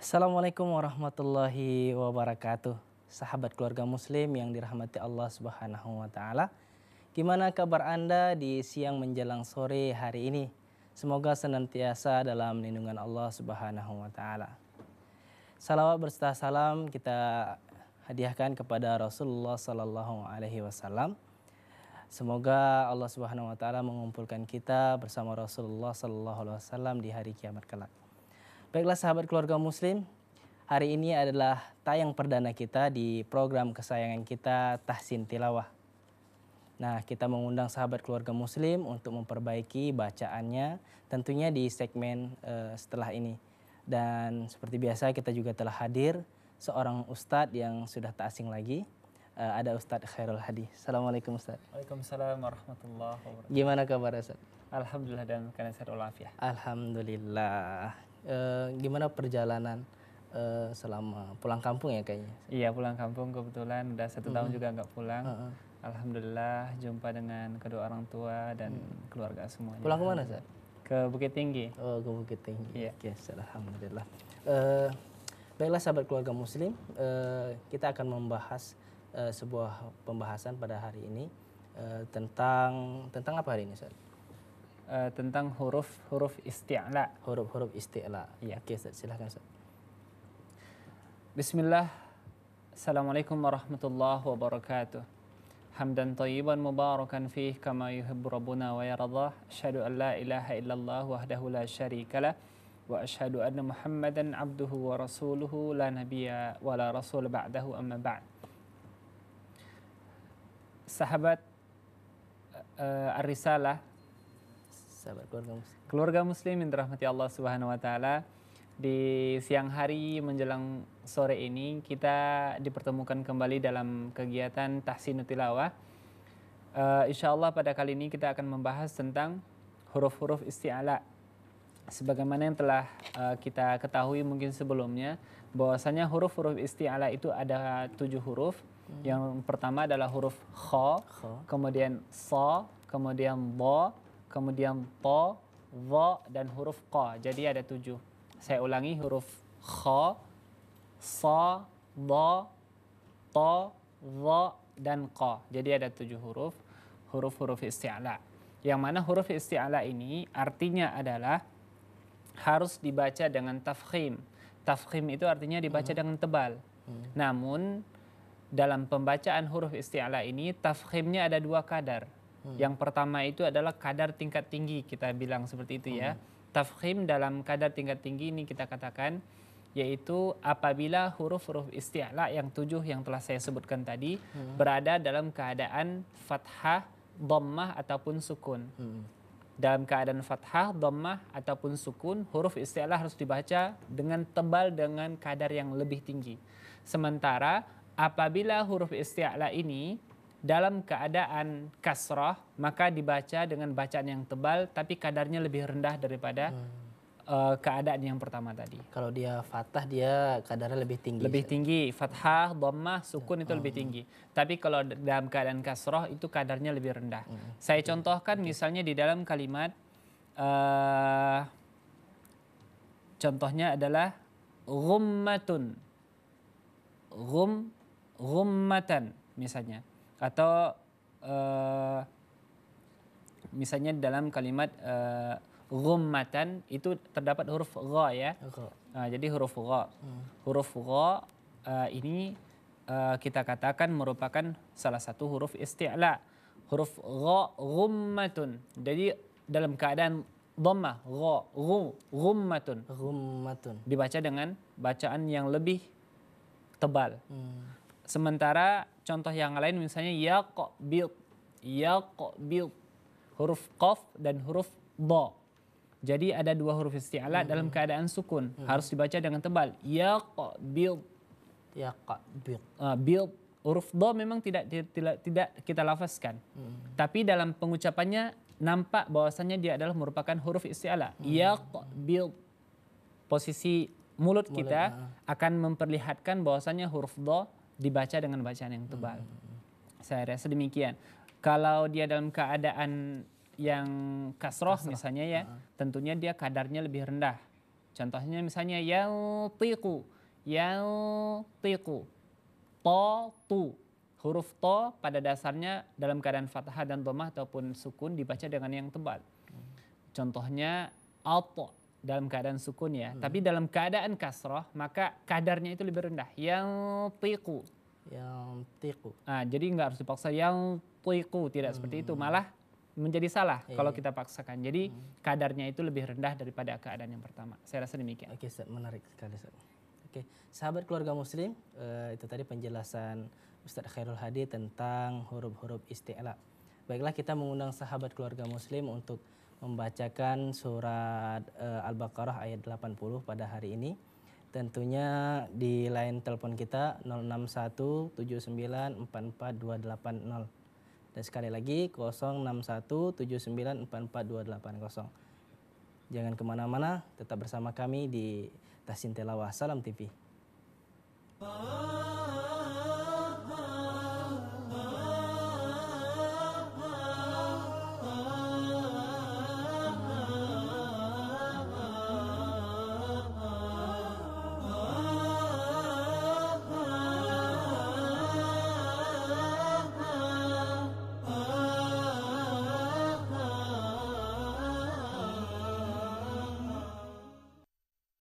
Assalamualaikum warahmatullahi wabarakatuh. Sahabat keluarga muslim yang dirahmati Allah Subhanahu wa taala. Gimana kabar Anda di siang menjelang sore hari ini? Semoga senantiasa dalam lindungan Allah Subhanahu wa taala. Salawat berserta salam kita hadiahkan kepada Rasulullah sallallahu alaihi wasallam. Semoga Allah Subhanahu wa taala mengumpulkan kita bersama Rasulullah sallallahu alaihi wasallam di hari kiamat kelak. Baiklah sahabat keluarga muslim, hari ini adalah tayang perdana kita di program kesayangan kita Tahsin Tilawah. Nah, kita mengundang sahabat keluarga muslim untuk memperbaiki bacaannya tentunya di segmen uh, setelah ini. Dan seperti biasa kita juga telah hadir seorang ustadz yang sudah tak asing lagi. Uh, ada Ustadz Khairul Hadi. Assalamualaikum Ustadz. Waalaikumsalam warahmatullahi wabarakatuh. Gimana kabar Ustadz? Alhamdulillah dan karena saya Alhamdulillah e, gimana perjalanan e, selama pulang kampung ya kayaknya? Iya pulang kampung kebetulan udah satu mm tahun juga nggak pulang. Mm Alhamdulillah jumpa dengan kedua orang tua dan hmm. keluarga semuanya. Pulang kemana, Sa? Ke Bukit Tinggi. Oh, ke Bukit Tinggi. Iya. Oke, Alhamdulillah. E, baiklah sahabat keluarga muslim, e, kita akan membahas e, sebuah pembahasan pada hari ini tentang tentang apa hari ini, Sa? Eh, tentang huruf-huruf isti'la. Huruf-huruf isti'la. Ya. Okey, Ustaz. Silakan, Ustaz. Bismillah. Assalamualaikum warahmatullahi wabarakatuh. Hamdan tayyiban mubarakan fih kama yuhibbu rabbuna wa yaradah. Asyadu an la ilaha illallah wahdahu la syarikalah. Wa asyhadu anna muhammadan abduhu wa rasuluhu la nabiyya, wa la rasul ba'dahu amma ba'd. Sahabat uh, Ar-Risalah sahabat keluarga muslim. Keluarga muslim yang dirahmati Allah Subhanahu wa taala. Di siang hari menjelang sore ini kita dipertemukan kembali dalam kegiatan tahsinut tilawah. Uh, eh, insya Allah pada kali ini kita akan membahas tentang huruf-huruf isti'ala. Sebagaimana yang telah uh, kita ketahui mungkin sebelumnya, bahwasanya huruf-huruf isti'ala itu ada tujuh huruf. Hmm. Yang pertama adalah huruf Kh, kemudian so, kemudian bo, kemudian to, wa, dan huruf qa. Jadi ada tujuh. Saya ulangi huruf kha, sa, da, to, wa, dan qa. Jadi ada tujuh huruf, huruf-huruf isti'la. Yang mana huruf isti'la ini artinya adalah harus dibaca dengan tafkhim. Tafkhim itu artinya dibaca hmm. dengan tebal. Hmm. Namun dalam pembacaan huruf isti'la ini tafkhimnya ada dua kadar Hmm. Yang pertama itu adalah kadar tingkat tinggi kita bilang seperti itu ya. Hmm. Tafkhim dalam kadar tingkat tinggi ini kita katakan yaitu apabila huruf-huruf isti'la yang tujuh yang telah saya sebutkan tadi hmm. berada dalam keadaan fathah, dhammah ataupun sukun. Hmm. Dalam keadaan fathah, dhammah ataupun sukun, huruf isti'la harus dibaca dengan tebal dengan kadar yang lebih tinggi. Sementara apabila huruf isti'la ini dalam keadaan kasroh maka dibaca dengan bacaan yang tebal tapi kadarnya lebih rendah daripada hmm. uh, keadaan yang pertama tadi. Kalau dia fathah dia kadarnya lebih tinggi. Lebih tinggi fathah, dhammah, sukun itu lebih hmm. tinggi. Tapi kalau dalam keadaan kasroh itu kadarnya lebih rendah. Hmm. Saya contohkan misalnya di dalam kalimat uh, contohnya adalah ghummatun ghum ghummatan misalnya atau uh, misalnya dalam kalimat uh, ghummatan itu terdapat huruf gha ya. Uh, jadi huruf gha. Hmm. Huruf gha uh, ini uh, kita katakan merupakan salah satu huruf isti'la. Huruf gha ghummatun. Jadi dalam keadaan dhamma gha ghu ghummatun. Ghummatun. Dibaca dengan bacaan yang lebih tebal. Hmm. Sementara Contoh yang lain misalnya yaqbid. Yaqbid. Huruf qaf dan huruf dha. Jadi ada dua huruf isti'la hmm. dalam keadaan sukun. Hmm. Harus dibaca dengan tebal. Yaqbid. Yaqbid. Uh, ah, bil. Huruf do memang tidak tidak, tidak kita lafazkan. Hmm. Tapi dalam pengucapannya nampak bahwasannya dia adalah merupakan huruf isti'la. Hmm. Yaqbid. Posisi mulut kita ah. akan memperlihatkan bahwasannya huruf do dibaca dengan bacaan yang tebal. Hmm, hmm, hmm. Saya rasa demikian. Kalau dia dalam keadaan yang kasroh, kasroh. misalnya ya, hmm. tentunya dia kadarnya lebih rendah. Contohnya misalnya tiku, yaltiku, tiku, to tu. Huruf to pada dasarnya dalam keadaan fathah dan domah ataupun sukun dibaca dengan yang tebal. Hmm. Contohnya alto dalam keadaan sukun ya. Hmm. Tapi dalam keadaan kasroh maka kadarnya itu lebih rendah. Yang tiku. Yang tiku. Nah, jadi nggak harus dipaksa yang tiku tidak hmm. seperti itu hmm. malah menjadi salah e. kalau kita paksakan. Jadi hmm. kadarnya itu lebih rendah daripada keadaan yang pertama. Saya rasa demikian. Oke, okay, menarik sekali Oke, sahabat keluarga muslim, uh, itu tadi penjelasan Ustadz Khairul Hadi tentang huruf-huruf isti'la. Baiklah kita mengundang sahabat keluarga muslim untuk membacakan surat uh, Al-Baqarah ayat 80 pada hari ini. Tentunya di lain telepon kita 0617944280. Dan sekali lagi 0617944280. Jangan kemana-mana, tetap bersama kami di Tasin Salam TV. Oh.